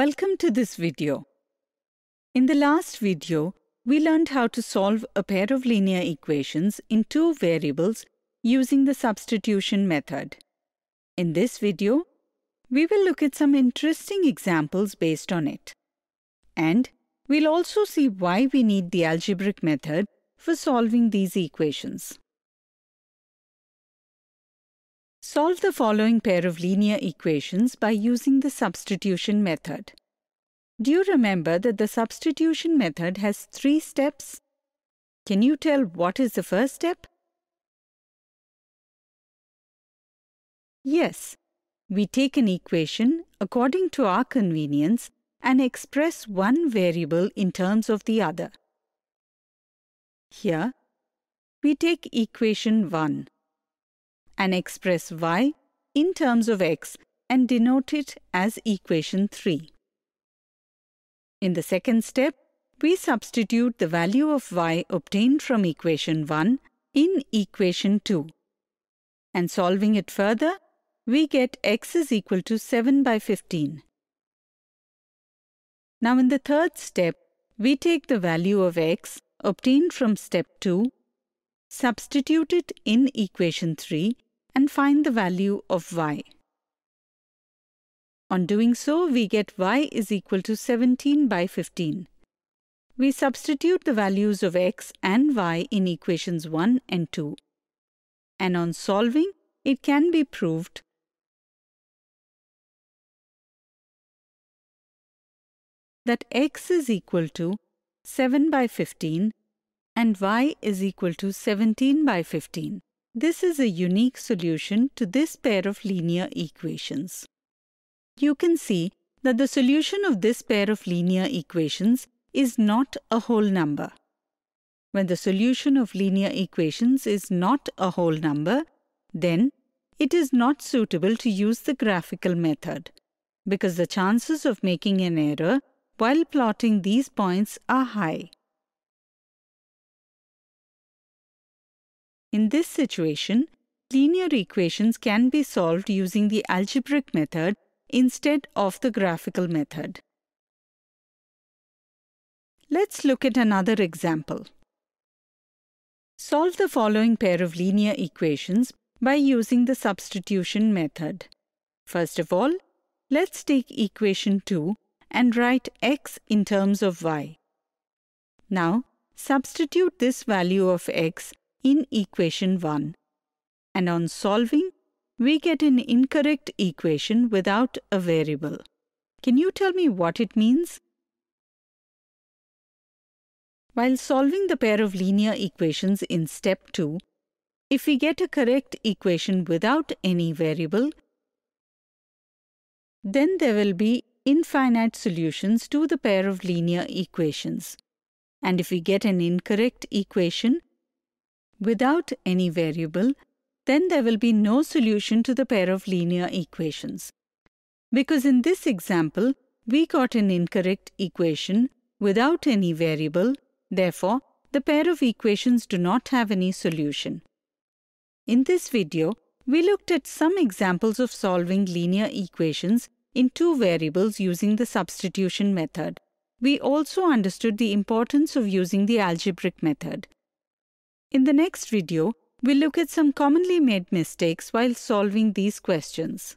Welcome to this video. In the last video, we learned how to solve a pair of linear equations in two variables using the substitution method. In this video, we will look at some interesting examples based on it. And we'll also see why we need the algebraic method for solving these equations. Solve the following pair of linear equations by using the substitution method. Do you remember that the substitution method has three steps? Can you tell what is the first step? Yes, we take an equation according to our convenience and express one variable in terms of the other. Here, we take equation 1 and express y in terms of x and denote it as equation 3. In the second step, we substitute the value of y obtained from equation 1 in equation 2. And solving it further, we get x is equal to 7 by 15. Now in the third step, we take the value of x obtained from step 2, substitute it in equation 3 and find the value of y. On doing so, we get y is equal to 17 by 15. We substitute the values of x and y in equations 1 and 2. And on solving, it can be proved that x is equal to 7 by 15 and y is equal to 17 by 15. This is a unique solution to this pair of linear equations. You can see that the solution of this pair of linear equations is not a whole number. When the solution of linear equations is not a whole number, then it is not suitable to use the graphical method because the chances of making an error while plotting these points are high. In this situation, linear equations can be solved using the algebraic method instead of the graphical method. Let's look at another example. Solve the following pair of linear equations by using the substitution method. First of all, let's take equation 2 and write x in terms of y. Now, substitute this value of x in equation 1. And on solving, we get an incorrect equation without a variable. Can you tell me what it means? While solving the pair of linear equations in step 2, if we get a correct equation without any variable, then there will be infinite solutions to the pair of linear equations. And if we get an incorrect equation without any variable, then there will be no solution to the pair of linear equations. Because in this example, we got an incorrect equation without any variable, therefore, the pair of equations do not have any solution. In this video, we looked at some examples of solving linear equations in two variables using the substitution method. We also understood the importance of using the algebraic method. In the next video, we'll look at some commonly made mistakes while solving these questions.